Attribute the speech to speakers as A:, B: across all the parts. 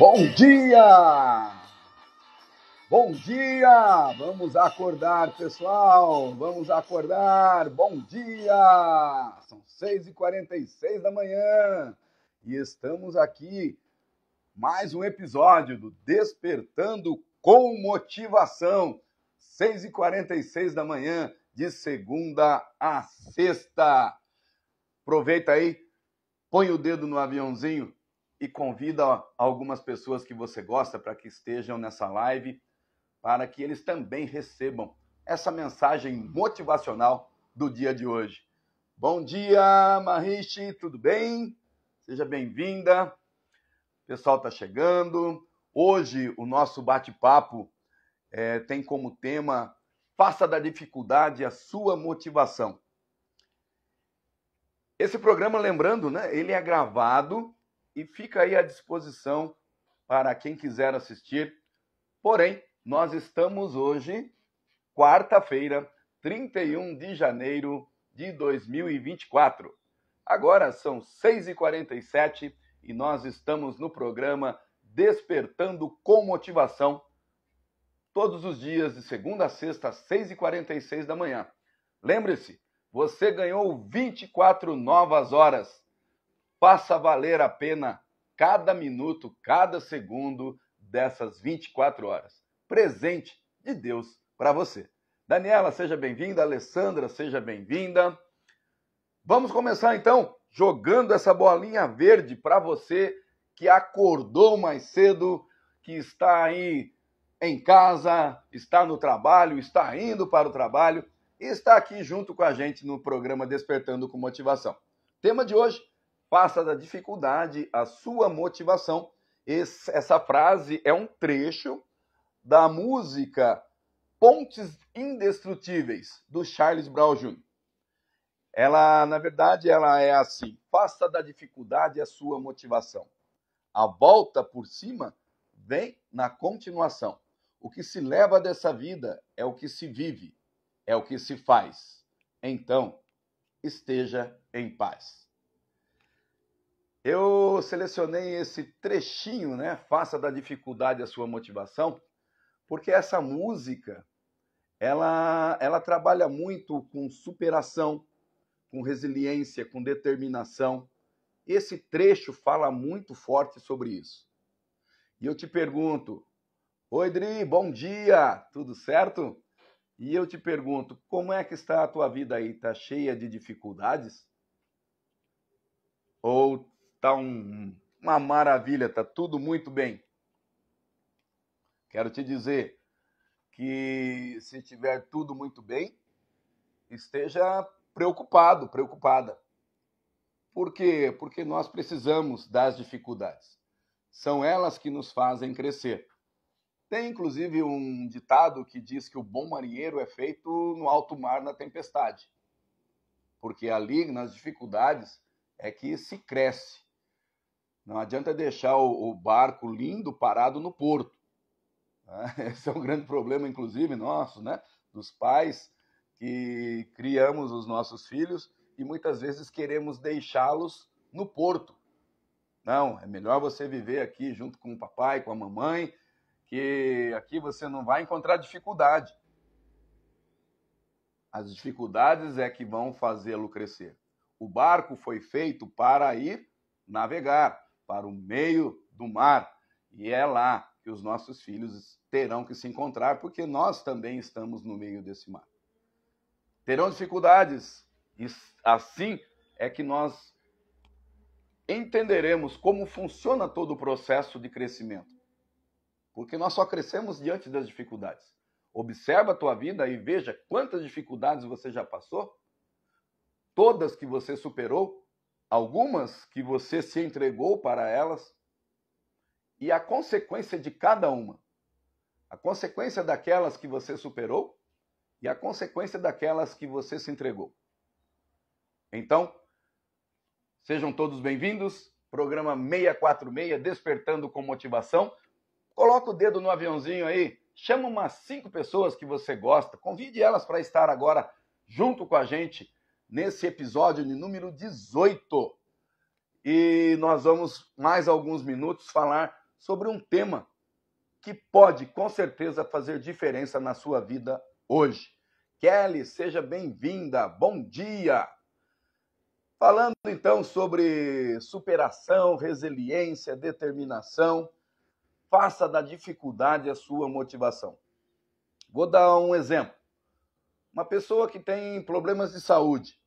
A: Bom dia! Bom dia! Vamos acordar, pessoal! Vamos acordar! Bom dia! São 6h46 da manhã e estamos aqui mais um episódio do Despertando com Motivação. 6h46 da manhã, de segunda a sexta. Aproveita aí, põe o dedo no aviãozinho e convida algumas pessoas que você gosta para que estejam nessa live, para que eles também recebam essa mensagem motivacional do dia de hoje. Bom dia, Marichi, tudo bem? Seja bem-vinda. O pessoal está chegando. Hoje o nosso bate-papo é, tem como tema Faça da dificuldade a sua motivação. Esse programa, lembrando, né, ele é gravado e fica aí à disposição para quem quiser assistir. Porém, nós estamos hoje, quarta-feira, 31 de janeiro de 2024. Agora são 6h47 e nós estamos no programa Despertando com Motivação, todos os dias, de segunda a sexta, às 6h46 da manhã. Lembre-se, você ganhou 24 novas horas Faça valer a pena cada minuto, cada segundo dessas 24 horas. Presente de Deus para você. Daniela, seja bem-vinda. Alessandra, seja bem-vinda. Vamos começar então jogando essa bolinha verde para você que acordou mais cedo, que está aí em casa, está no trabalho, está indo para o trabalho e está aqui junto com a gente no programa Despertando com Motivação. Tema de hoje: Faça da dificuldade a sua motivação. Esse, essa frase é um trecho da música Pontes Indestrutíveis, do Charles Brown Jr. Ela, na verdade, ela é assim: faça da dificuldade a sua motivação. A volta por cima vem na continuação. O que se leva dessa vida é o que se vive, é o que se faz. Então, esteja em paz. Eu selecionei esse trechinho, né? Faça da dificuldade a sua motivação, porque essa música ela, ela trabalha muito com superação, com resiliência, com determinação. Esse trecho fala muito forte sobre isso. E eu te pergunto, Oi Dri, bom dia, tudo certo? E eu te pergunto, como é que está a tua vida aí? Está cheia de dificuldades? Ou Tá um, uma maravilha, tá tudo muito bem. Quero te dizer que se tiver tudo muito bem, esteja preocupado, preocupada. Por quê? Porque nós precisamos das dificuldades. São elas que nos fazem crescer. Tem inclusive um ditado que diz que o bom marinheiro é feito no alto mar na tempestade. Porque ali, nas dificuldades, é que se cresce. Não adianta deixar o, o barco lindo parado no porto. Né? Esse é um grande problema, inclusive, nosso, né? Dos pais que criamos os nossos filhos e muitas vezes queremos deixá-los no porto. Não, é melhor você viver aqui junto com o papai, com a mamãe, que aqui você não vai encontrar dificuldade. As dificuldades é que vão fazê-lo crescer. O barco foi feito para ir navegar para o meio do mar. E é lá que os nossos filhos terão que se encontrar, porque nós também estamos no meio desse mar. Terão dificuldades, e assim é que nós entenderemos como funciona todo o processo de crescimento. Porque nós só crescemos diante das dificuldades. Observa a tua vida e veja quantas dificuldades você já passou, todas que você superou algumas que você se entregou para elas e a consequência de cada uma. A consequência daquelas que você superou e a consequência daquelas que você se entregou. Então, sejam todos bem-vindos. Programa 646, Despertando com Motivação. Coloca o dedo no aviãozinho aí, chama umas cinco pessoas que você gosta, convide elas para estar agora junto com a gente nesse episódio de número 18. E nós vamos, mais alguns minutos, falar sobre um tema que pode, com certeza, fazer diferença na sua vida hoje. Kelly, seja bem-vinda. Bom dia. Falando então sobre superação, resiliência, determinação, faça da dificuldade a sua motivação. Vou dar um exemplo. Uma pessoa que tem problemas de saúde,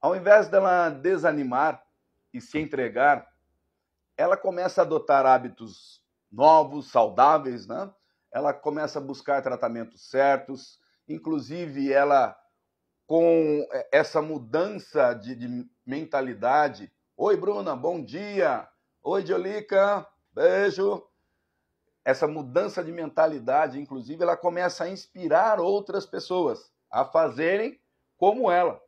A: ao invés dela desanimar e se entregar, ela começa a adotar hábitos novos, saudáveis, né? Ela começa a buscar tratamentos certos, inclusive ela com essa mudança de, de mentalidade. Oi, Bruna, bom dia. Oi, Jolica, beijo essa mudança de mentalidade, inclusive, ela começa a inspirar outras pessoas a fazerem como ela.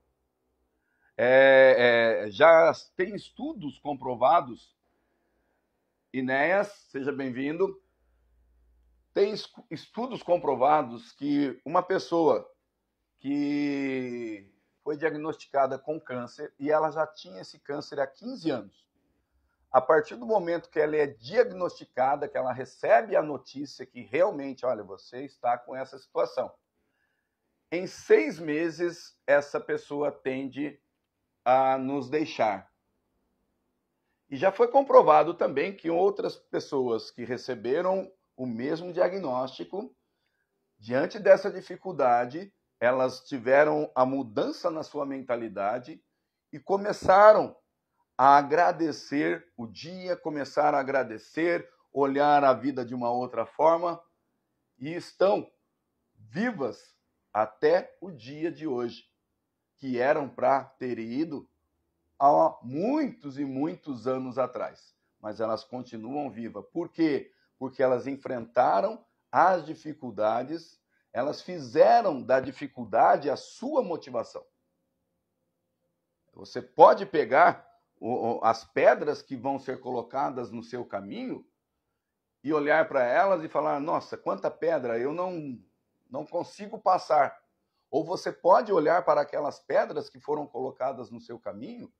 A: É, é, já tem estudos comprovados. Inéas, seja bem-vindo. Tem estudos comprovados que uma pessoa que foi diagnosticada com câncer e ela já tinha esse câncer há 15 anos. A partir do momento que ela é diagnosticada, que ela recebe a notícia que realmente, olha, você está com essa situação. Em seis meses, essa pessoa tende a nos deixar. E já foi comprovado também que outras pessoas que receberam o mesmo diagnóstico, diante dessa dificuldade, elas tiveram a mudança na sua mentalidade e começaram a agradecer o dia, começaram a agradecer, olhar a vida de uma outra forma e estão vivas até o dia de hoje que eram para ter ido há muitos e muitos anos atrás, mas elas continuam vivas. Por quê? Porque elas enfrentaram as dificuldades, elas fizeram da dificuldade a sua motivação. Você pode pegar as pedras que vão ser colocadas no seu caminho e olhar para elas e falar: nossa, quanta pedra, eu não, não consigo passar. Ou você pode olhar para aquelas pedras que foram colocadas no seu caminho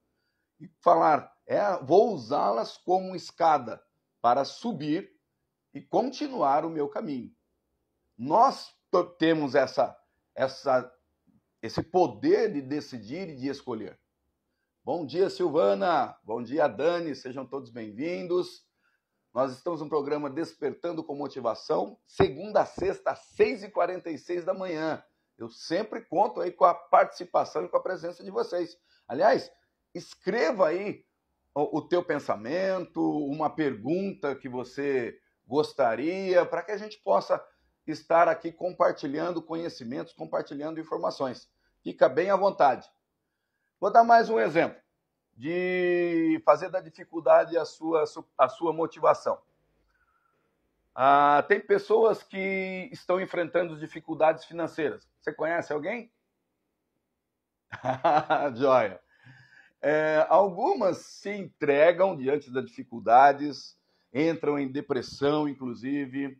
A: e falar: é, vou usá-las como escada para subir e continuar o meu caminho. Nós temos essa, essa, esse poder de decidir e de escolher. Bom dia, Silvana. Bom dia, Dani. Sejam todos bem-vindos. Nós estamos no programa Despertando com Motivação, segunda a sexta, às 6h46 da manhã. Eu sempre conto aí com a participação e com a presença de vocês. Aliás, escreva aí o, o teu pensamento, uma pergunta que você gostaria, para que a gente possa estar aqui compartilhando conhecimentos, compartilhando informações. Fica bem à vontade. Vou dar mais um exemplo de fazer da dificuldade a sua, a sua motivação. Ah, tem pessoas que estão enfrentando dificuldades financeiras. Você conhece alguém? Joia. É, algumas se entregam diante das dificuldades, entram em depressão, inclusive,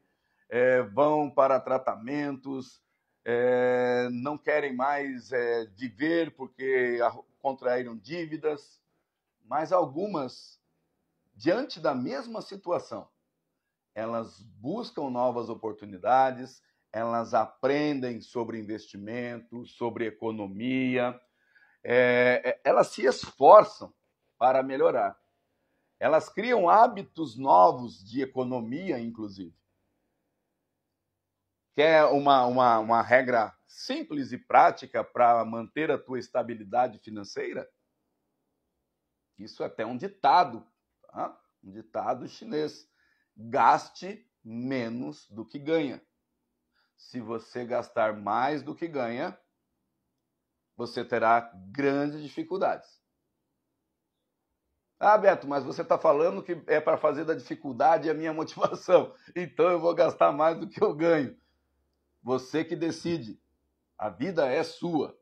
A: é, vão para tratamentos, é, não querem mais é, viver porque contraíram dívidas, mas algumas, diante da mesma situação, elas buscam novas oportunidades, elas aprendem sobre investimento, sobre economia, é, é, elas se esforçam para melhorar. Elas criam hábitos novos de economia, inclusive. Quer é uma, uma, uma regra simples e prática para manter a tua estabilidade financeira? Isso é até um ditado, tá? um ditado chinês gaste menos do que ganha. Se você gastar mais do que ganha, você terá grandes dificuldades. Ah, Beto, mas você está falando que é para fazer da dificuldade a minha motivação. Então eu vou gastar mais do que eu ganho. Você que decide. A vida é sua.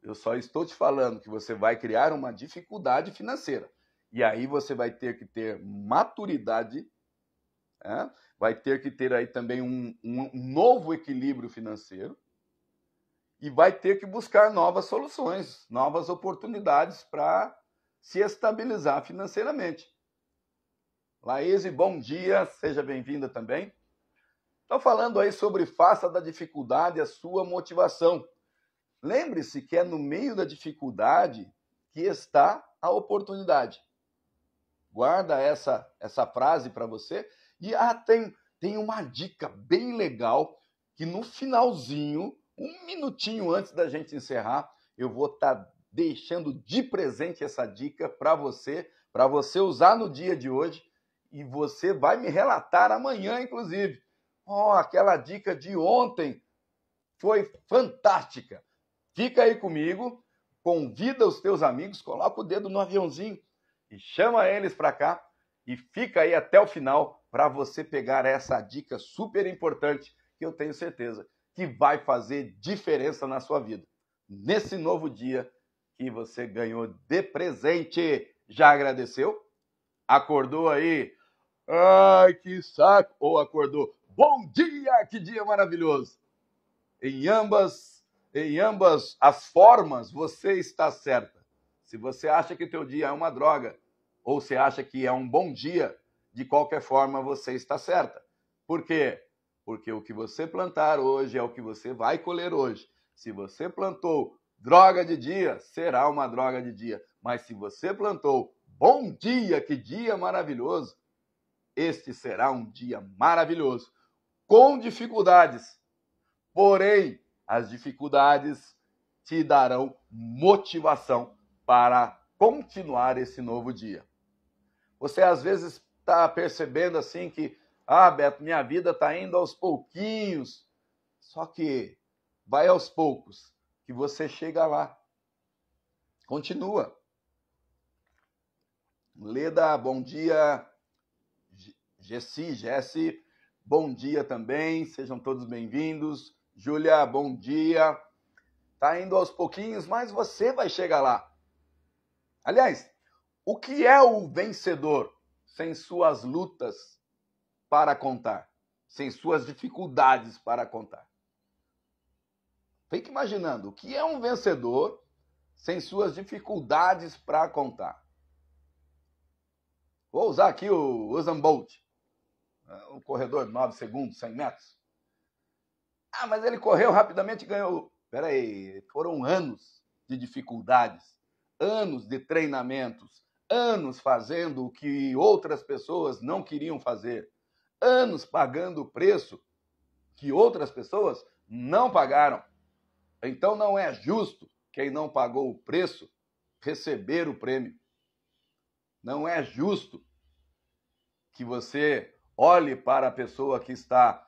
A: Eu só estou te falando que você vai criar uma dificuldade financeira. E aí você vai ter que ter maturidade né? vai ter que ter aí também um, um novo equilíbrio financeiro e vai ter que buscar novas soluções, novas oportunidades para se estabilizar financeiramente. Laís, bom dia, seja bem-vinda também. Estou falando aí sobre faça da dificuldade a sua motivação. Lembre-se que é no meio da dificuldade que está a oportunidade. Guarda essa, essa frase para você e ah, tem, tem uma dica bem legal que no finalzinho, um minutinho antes da gente encerrar, eu vou estar tá deixando de presente essa dica para você, para você usar no dia de hoje e você vai me relatar amanhã, inclusive. Oh, aquela dica de ontem foi fantástica. Fica aí comigo, convida os teus amigos, coloca o dedo no aviãozinho e chama eles para cá e fica aí até o final para você pegar essa dica super importante que eu tenho certeza que vai fazer diferença na sua vida. Nesse novo dia que você ganhou de presente, já agradeceu? Acordou aí? Ai, que saco! Ou acordou? Bom dia, que dia maravilhoso! Em ambas, em ambas as formas, você está certa. Se você acha que teu dia é uma droga, ou se acha que é um bom dia, de qualquer forma você está certa. Por quê? Porque o que você plantar hoje é o que você vai colher hoje. Se você plantou droga de dia, será uma droga de dia. Mas se você plantou bom dia, que dia maravilhoso, este será um dia maravilhoso, com dificuldades. Porém, as dificuldades te darão motivação para continuar esse novo dia. Você às vezes está percebendo assim que, ah, Beto, minha vida está indo aos pouquinhos. Só que vai aos poucos que você chega lá. Continua. Leda, bom dia. Gessi, Jesse, bom dia também. Sejam todos bem-vindos. Júlia, bom dia. Tá indo aos pouquinhos, mas você vai chegar lá. Aliás, o que é o vencedor? sem suas lutas para contar, sem suas dificuldades para contar. Fique imaginando o que é um vencedor sem suas dificuldades para contar. Vou usar aqui o Usain Bolt, o né, corredor de 9 segundos, 100 metros. Ah, mas ele correu rapidamente e ganhou. Peraí, foram anos de dificuldades, anos de treinamentos, anos fazendo o que outras pessoas não queriam fazer, anos pagando o preço que outras pessoas não pagaram. Então não é justo quem não pagou o preço receber o prêmio. Não é justo que você olhe para a pessoa que está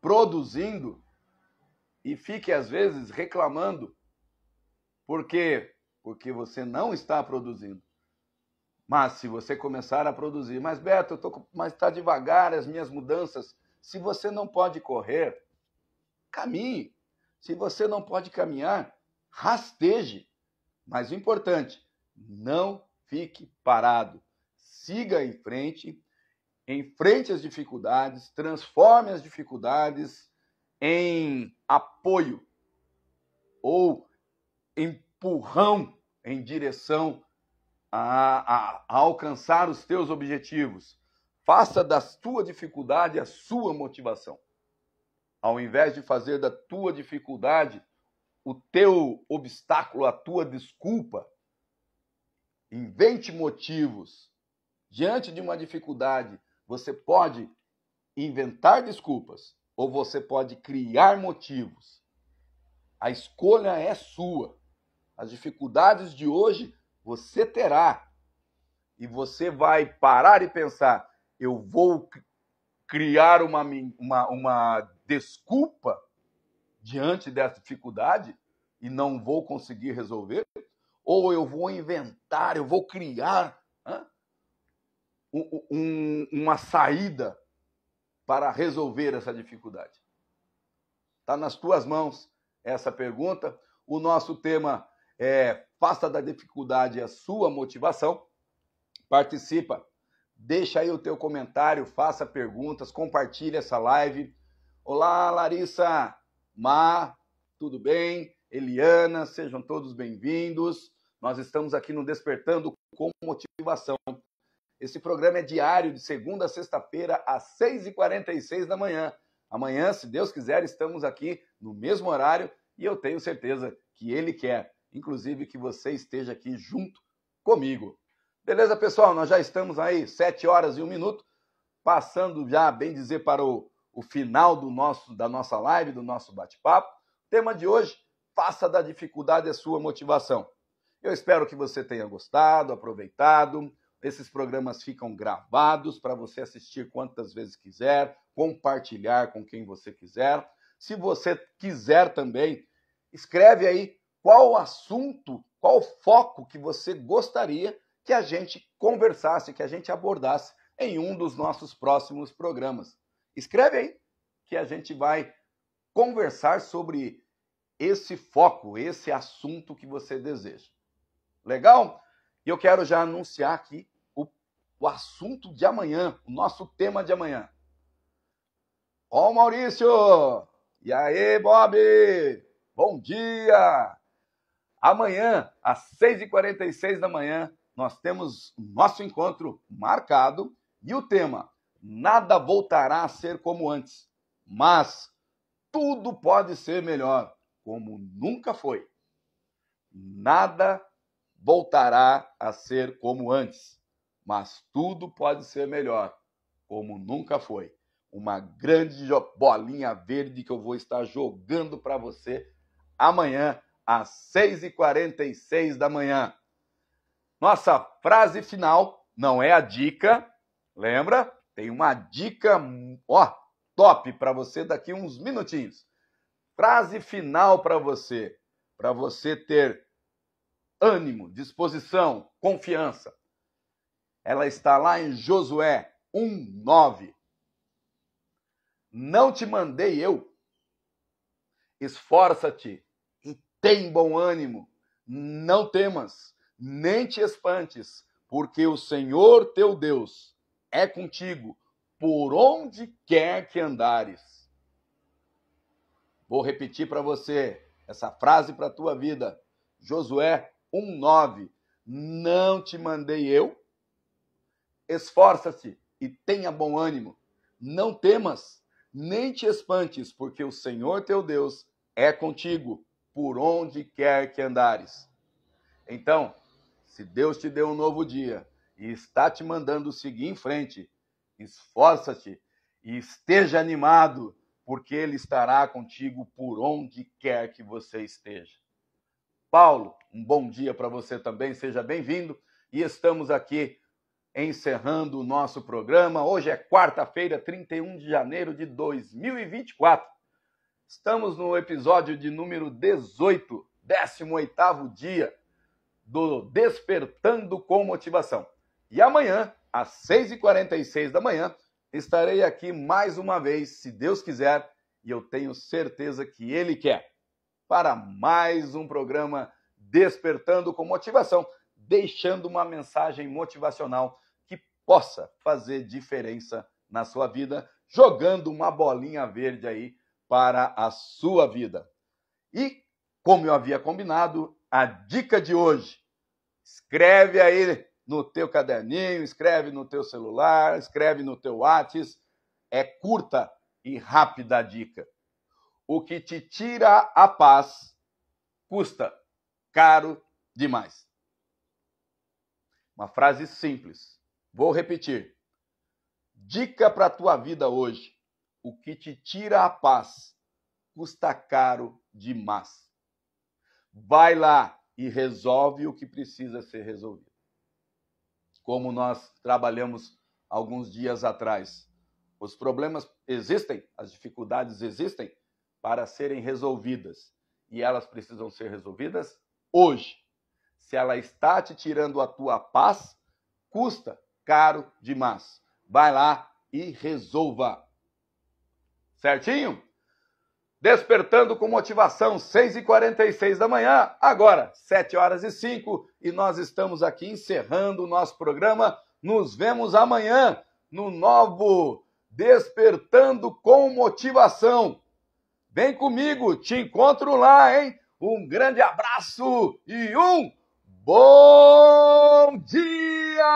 A: produzindo e fique às vezes reclamando porque porque você não está produzindo. Mas se você começar a produzir, mas Beto, eu tô, mas está devagar as minhas mudanças. Se você não pode correr, caminhe. Se você não pode caminhar, rasteje. Mas o importante, não fique parado. Siga em frente, enfrente as dificuldades, transforme as dificuldades em apoio ou em empurrão em direção a, a, a alcançar os teus objetivos. Faça da tua dificuldade a sua motivação. Ao invés de fazer da tua dificuldade o teu obstáculo, a tua desculpa, invente motivos. Diante de uma dificuldade, você pode inventar desculpas ou você pode criar motivos. A escolha é sua as dificuldades de hoje, você terá. E você vai parar e pensar: eu vou criar uma, uma, uma desculpa diante dessa dificuldade e não vou conseguir resolver? Ou eu vou inventar, eu vou criar hã, um, uma saída para resolver essa dificuldade? Está nas tuas mãos essa pergunta. O nosso tema é, faça da dificuldade a sua motivação. Participa, deixa aí o teu comentário, faça perguntas, compartilhe essa live. Olá, Larissa, Má, tudo bem? Eliana, sejam todos bem-vindos. Nós estamos aqui no Despertando com Motivação. Esse programa é diário, de segunda a sexta-feira, às 6h46 da manhã. Amanhã, se Deus quiser, estamos aqui no mesmo horário e eu tenho certeza que Ele quer inclusive que você esteja aqui junto comigo. Beleza, pessoal? Nós já estamos aí, 7 horas e um minuto, passando já, bem dizer, para o, o final do nosso, da nossa live, do nosso bate-papo. Tema de hoje: faça da dificuldade a sua motivação. Eu espero que você tenha gostado, aproveitado. Esses programas ficam gravados para você assistir quantas vezes quiser, compartilhar com quem você quiser. Se você quiser também, escreve aí qual assunto, qual foco que você gostaria que a gente conversasse, que a gente abordasse em um dos nossos próximos programas. Escreve aí que a gente vai conversar sobre esse foco, esse assunto que você deseja. Legal? E eu quero já anunciar aqui o, o assunto de amanhã, o nosso tema de amanhã. Ó, Maurício! E aí, Bob? Bom dia! Amanhã, às 6h46 da manhã, nós temos nosso encontro marcado e o tema: Nada voltará a ser como antes, mas tudo pode ser melhor, como nunca foi. Nada voltará a ser como antes, mas tudo pode ser melhor, como nunca foi. Uma grande bolinha verde que eu vou estar jogando para você amanhã às 6h46 da manhã. Nossa frase final não é a dica, lembra? Tem uma dica, ó, top para você daqui uns minutinhos. Frase final para você, para você ter ânimo, disposição, confiança. Ela está lá em Josué 1:9. Não te mandei eu. Esforça-te tem bom ânimo, não temas, nem te espantes, porque o Senhor teu Deus é contigo por onde quer que andares. Vou repetir para você essa frase para a tua vida. Josué 1:9. Não te mandei eu? esforça se e tenha bom ânimo. Não temas, nem te espantes, porque o Senhor teu Deus é contigo por onde quer que andares. Então, se Deus te deu um novo dia e está te mandando seguir em frente, esforça-te e esteja animado, porque Ele estará contigo por onde quer que você esteja. Paulo, um bom dia para você também, seja bem-vindo. E estamos aqui encerrando o nosso programa. Hoje é quarta-feira, 31 de janeiro de 2024. Estamos no episódio de número 18, 18 dia do Despertando com Motivação. E amanhã, às 6h46 da manhã, estarei aqui mais uma vez, se Deus quiser, e eu tenho certeza que Ele quer, para mais um programa Despertando com Motivação, deixando uma mensagem motivacional que possa fazer diferença na sua vida, jogando uma bolinha verde aí para a sua vida. E, como eu havia combinado, a dica de hoje, escreve aí no teu caderninho, escreve no teu celular, escreve no teu WhatsApp, é curta e rápida a dica. O que te tira a paz custa caro demais. Uma frase simples. Vou repetir. Dica para a tua vida hoje. O que te tira a paz custa caro demais. Vai lá e resolve o que precisa ser resolvido. Como nós trabalhamos alguns dias atrás, os problemas existem, as dificuldades existem para serem resolvidas e elas precisam ser resolvidas hoje. Se ela está te tirando a tua paz, custa caro demais. Vai lá e resolva. Certinho? Despertando com motivação, 6h46 da manhã, agora 7 horas e 5 e nós estamos aqui encerrando o nosso programa. Nos vemos amanhã no novo Despertando com Motivação. Vem comigo, te encontro lá, hein? Um grande abraço e um bom dia!